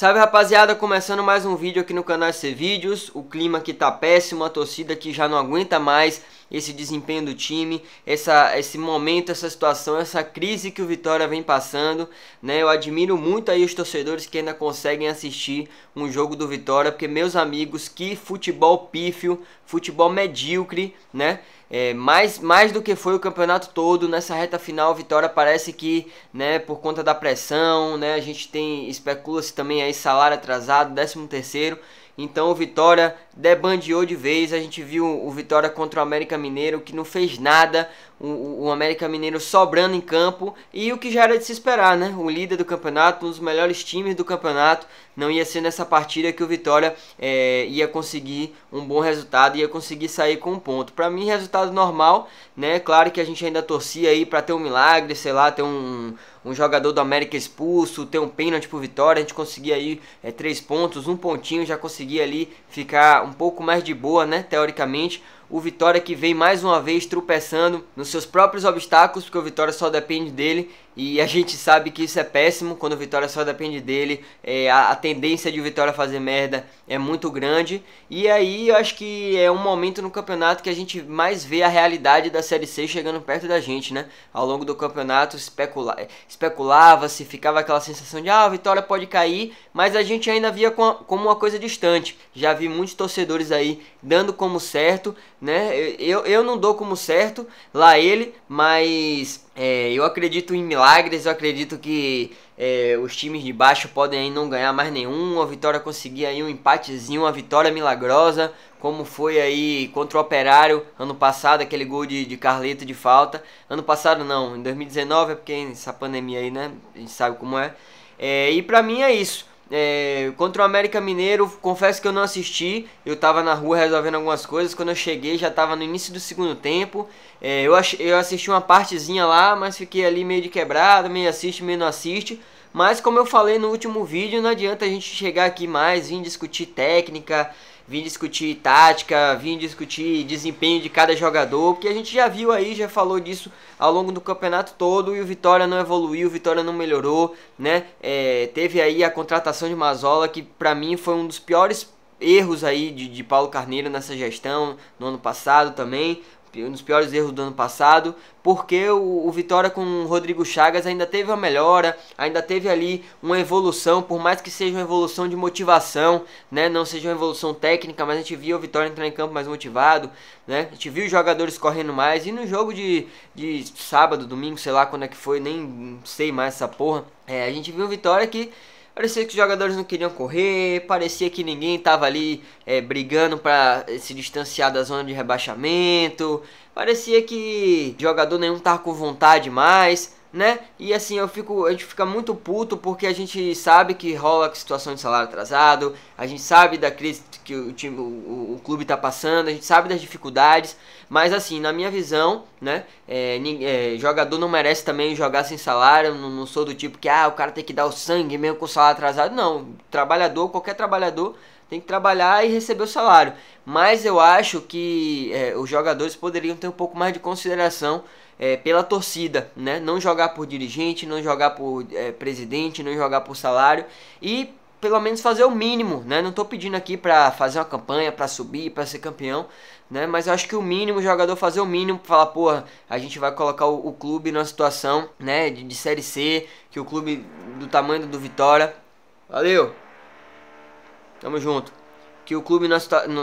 Salve rapaziada, começando mais um vídeo aqui no canal C Vídeos. O clima que tá péssimo, a torcida que já não aguenta mais esse desempenho do time, essa, esse momento, essa situação, essa crise que o Vitória vem passando, né? Eu admiro muito aí os torcedores que ainda conseguem assistir um jogo do Vitória, porque meus amigos, que futebol pífio, futebol medíocre, né? É, mais, mais do que foi o campeonato todo, nessa reta final, Vitória parece que, né, por conta da pressão, né, a gente tem, especula-se também aí salário atrasado, 13 terceiro, então o Vitória debandeou de vez, a gente viu o Vitória contra o América Mineiro que não fez nada, o, América Mineiro sobrando em campo e o que já era de se esperar, né? O líder do campeonato, um dos melhores times do campeonato, não ia ser nessa partida que o Vitória é, ia conseguir um bom resultado, ia conseguir sair com um ponto. Para mim, resultado normal, né? Claro que a gente ainda torcia aí para ter um milagre, sei lá, ter um, um jogador do América expulso, ter um pênalti pro Vitória, a gente conseguia aí é, três pontos, um pontinho, já conseguia ali ficar um pouco mais de boa, né? Teoricamente. O Vitória que vem mais uma vez tropeçando nos seus próprios obstáculos, porque o Vitória só depende dele e a gente sabe que isso é péssimo quando o Vitória só depende dele. É, a, a, tendência de o Vitória fazer merda é muito grande. E aí eu acho que é um momento no campeonato que a gente mais vê a realidade da Série C chegando perto da gente, né? Ao longo do campeonato especula especulava-se, ficava aquela sensação de ah, o Vitória pode cair, mas a gente ainda via com a, como uma coisa distante. Já vi muitos torcedores aí dando como certo, né? Eu, eu não dou como certo lá ele, mas é, eu acredito em milagres, eu acredito que é, os times de baixo podem aí não ganhar mais nenhum, a vitória conseguir aí um empatezinho, uma vitória milagrosa, como foi aí contra o Operário ano passado, aquele gol de, de Carleto de falta. Ano passado não, em 2019 é porque essa pandemia aí, né, a gente sabe como é. é e pra mim é isso. É, contra o América Mineiro, confesso que eu não assisti. Eu tava na rua resolvendo algumas coisas. Quando eu cheguei, já tava no início do segundo tempo. É, eu, eu assisti uma partezinha lá, mas fiquei ali meio de quebrado, meio assiste, meio não assiste. Mas como eu falei no último vídeo, não adianta a gente chegar aqui mais, vir discutir técnica, vim discutir tática, vim discutir desempenho de cada jogador, porque a gente já viu aí, já falou disso ao longo do campeonato todo e o Vitória não evoluiu, o Vitória não melhorou, né? É, teve aí a contratação de Mazola, que para mim foi um dos piores erros aí de, de Paulo Carneiro nessa gestão, no ano passado também um dos piores erros do ano passado, porque o, o, Vitória com o Rodrigo Chagas ainda teve uma melhora, ainda teve ali uma evolução, por mais que seja uma evolução de motivação, né, não seja uma evolução técnica, mas a gente viu o Vitória entrar em campo mais motivado, né, a gente viu os jogadores correndo mais, e no jogo de, de sábado, domingo, sei lá quando é que foi, nem sei mais essa porra, é, a gente viu o Vitória que Parecia que os jogadores não queriam correr, parecia que ninguém estava ali é, brigando para se distanciar da zona de rebaixamento, parecia que jogador nenhum estava com vontade mais né? E assim, eu fico, a gente fica muito puto porque a gente sabe que rola situação de salário atrasado, a gente sabe da crise que o time, o, o clube está passando, a gente sabe das dificuldades, mas assim, na minha visão, né? É, é, jogador não merece também jogar sem salário, não, não sou do tipo que ah, o cara tem que dar o sangue mesmo com o salário atrasado, não. Trabalhador, qualquer trabalhador tem que trabalhar e receber o salário. Mas eu acho que é, os jogadores poderiam ter um pouco mais de consideração é, pela torcida, né? Não jogar por dirigente, não jogar por é, presidente, não jogar por salário e pelo menos fazer o mínimo, né? Não estou pedindo aqui para fazer uma campanha, para subir, para ser campeão, né? Mas eu acho que o mínimo, o jogador fazer o mínimo, falar, porra, a gente vai colocar o, o clube numa situação, né, de, de série C, que o clube do tamanho do Vitória. Valeu. Tamo junto. Que o clube no,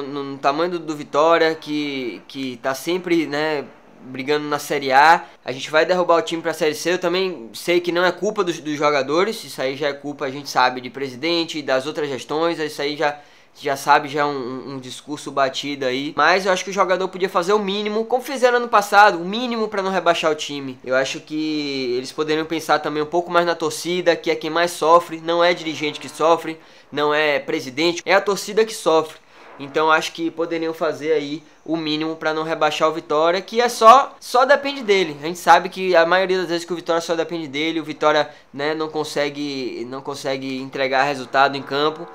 no, no tamanho do, do Vitória, que que tá sempre, né, brigando na Série A. A gente vai derrubar o time para a Série C. Eu também sei que não é culpa dos, dos, jogadores, isso aí já é culpa, a gente sabe, de presidente, das outras gestões, isso aí já já sabe, já é um, um discurso batido aí. Mas eu acho que o jogador podia fazer o mínimo, como fizeram ano passado, o mínimo para não rebaixar o time. Eu acho que eles poderiam pensar também um pouco mais na torcida, que é quem mais sofre, não é dirigente que sofre, não é presidente, é a torcida que sofre. Então acho que poderiam fazer aí o mínimo para não rebaixar o Vitória, que é só só depende dele. A gente sabe que a maioria das vezes que o Vitória só depende dele, o Vitória né, não consegue não consegue entregar resultado em campo.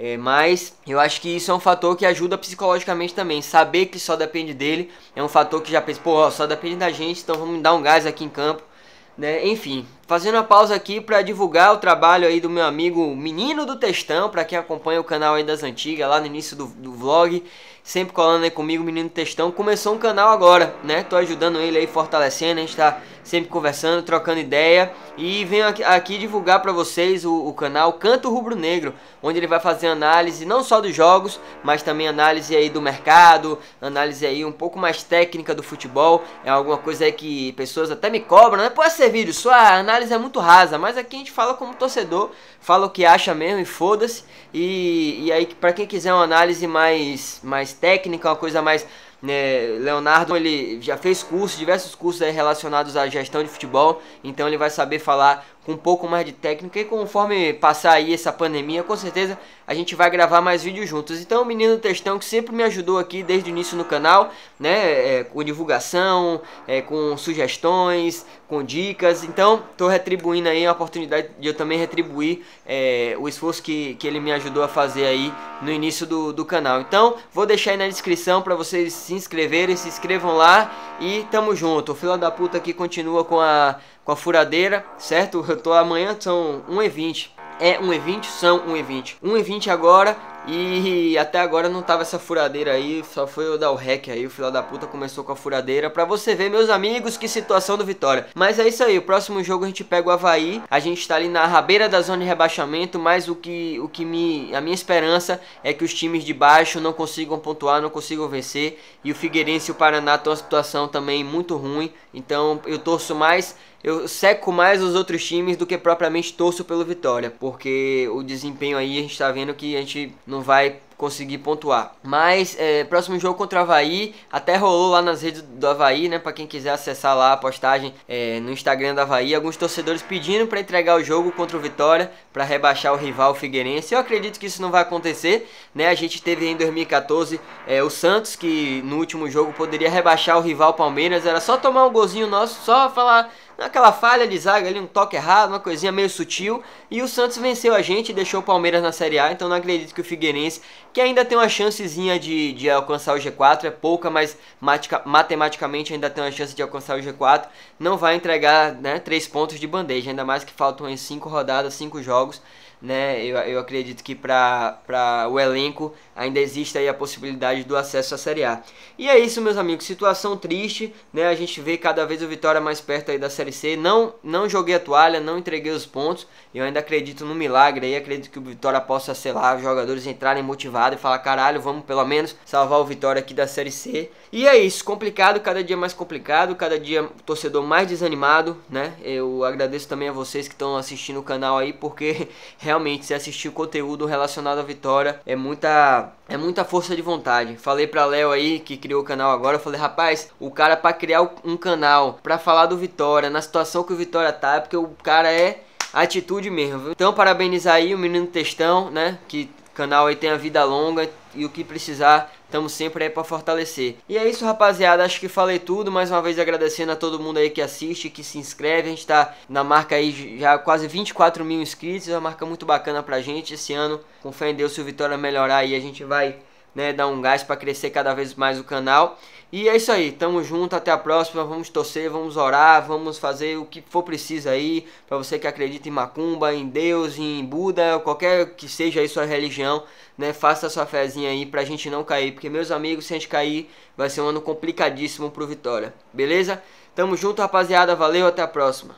É, mas eu acho que isso é um fator que ajuda psicologicamente também. Saber que só depende dele é um fator que já pensa, pô, só depende da gente, então vamos dar um gás aqui em campo. Né? Enfim, Fazendo uma pausa aqui para divulgar o trabalho aí do meu amigo Menino do Textão, para quem acompanha o canal aí das antigas, lá no início do, do vlog, sempre colando aí comigo, Menino do Textão. Começou um canal agora, né? Tô ajudando ele aí, fortalecendo, a gente tá sempre conversando, trocando ideia. E venho aqui, aqui divulgar para vocês o, o, canal Canto Rubro Negro, onde ele vai fazer análise não só dos jogos, mas também análise aí do mercado, análise aí um pouco mais técnica do futebol. É alguma coisa aí que pessoas até me cobram, né? pode é ser vídeo só ah, análise análise é muito rasa, mas aqui a gente fala como torcedor, fala o que acha mesmo e foda-se. E, e aí, para quem quiser uma análise mais, mais técnica, uma coisa mais. Né, Leonardo ele já fez curso, diversos cursos relacionados à gestão de futebol, então ele vai saber falar com um pouco mais de técnica. E conforme passar aí essa pandemia, com certeza a gente vai gravar mais vídeos juntos. Então, o menino Testão que sempre me ajudou aqui desde o início no canal, né? É, com divulgação, é, com sugestões, com dicas. Então, estou retribuindo aí a oportunidade de eu também retribuir é, o esforço que, que ele me ajudou a fazer aí no início do, do canal. Então, vou deixar aí na descrição para vocês se inscreverem, se inscrevam lá e tamo junto. O Fila da Puta aqui continua com a com a furadeira, certo? Eu tô amanhã, são 1 20, É 1 20, São 1 1 20, e 20 agora e até agora não tava essa furadeira aí, só foi eu dar o hack aí, o filho da puta começou com a furadeira. Pra você ver, meus amigos, que situação do Vitória. Mas é isso aí, o próximo jogo a gente pega o Havaí, a gente tá ali na rabeira da zona de rebaixamento, mas o que, o que me... a minha esperança é que os times de baixo não consigam pontuar, não consigam vencer. E o Figueirense e o Paraná estão uma situação também muito ruim, então eu torço mais eu seco mais os outros times do que propriamente torço pelo Vitória, porque o desempenho aí a gente tá vendo que a gente não vai conseguir pontuar. Mas é, próximo jogo contra o Havaí, até rolou lá nas redes do Havaí, né? Para quem quiser acessar lá a postagem é, no Instagram do Havaí, alguns torcedores pedindo para entregar o jogo contra o Vitória para rebaixar o rival Figueirense. Eu acredito que isso não vai acontecer, né? A gente teve em 2014 é, o Santos que no último jogo poderia rebaixar o rival Palmeiras, era só tomar um golzinho nosso, só falar naquela falha de zaga ali, um toque errado, uma coisinha meio sutil. E o Santos venceu a gente e deixou o Palmeiras na Série A, então não acredito que o Figueirense, que ainda tem uma chancezinha de, de alcançar o G4, é pouca, mas matematicamente ainda tem uma chance de alcançar o G4, não vai entregar né, três pontos de bandeja, ainda mais que faltam em cinco rodadas, cinco jogos né? Eu, eu acredito que para o elenco ainda existe aí a possibilidade do acesso à Série A. E é isso, meus amigos. Situação triste, né? A gente vê cada vez o Vitória mais perto aí da Série C. Não, não joguei a toalha, não entreguei os pontos. Eu ainda acredito no milagre aí. Acredito que o Vitória possa, sei lá, os jogadores entrarem motivados e falar: caralho, vamos pelo menos salvar o Vitória aqui da Série C. E é isso. Complicado, cada dia mais complicado, cada dia o torcedor mais desanimado, né? Eu agradeço também a vocês que estão assistindo o canal aí, porque realmente se assistir o conteúdo relacionado à vitória é muita é muita força de vontade. Falei pra Léo aí que criou o canal agora, eu falei, rapaz, o cara para criar um canal para falar do Vitória, na situação que o Vitória tá, é porque o cara é atitude mesmo. Viu? Então parabenizar aí o menino Testão, né, que canal aí tem a vida longa e o que precisar Estamos sempre aí para fortalecer. E é isso, rapaziada. Acho que falei tudo. Mais uma vez agradecendo a todo mundo aí que assiste, que se inscreve. A gente tá na marca aí já quase 24 mil inscritos. É uma marca muito bacana pra gente esse ano. Com fé em Deus, se o Vitória melhorar aí, a gente vai né, dar um gás para crescer cada vez mais o canal. E é isso aí, tamo junto, até a próxima, vamos torcer, vamos orar, vamos fazer o que for preciso aí, para você que acredita em macumba, em Deus, em Buda, qualquer que seja aí sua religião, né, faça a sua fezinha aí pra gente não cair, porque meus amigos, se a gente cair, vai ser um ano complicadíssimo pro Vitória, beleza? Tamo junto, rapaziada, valeu, até a próxima.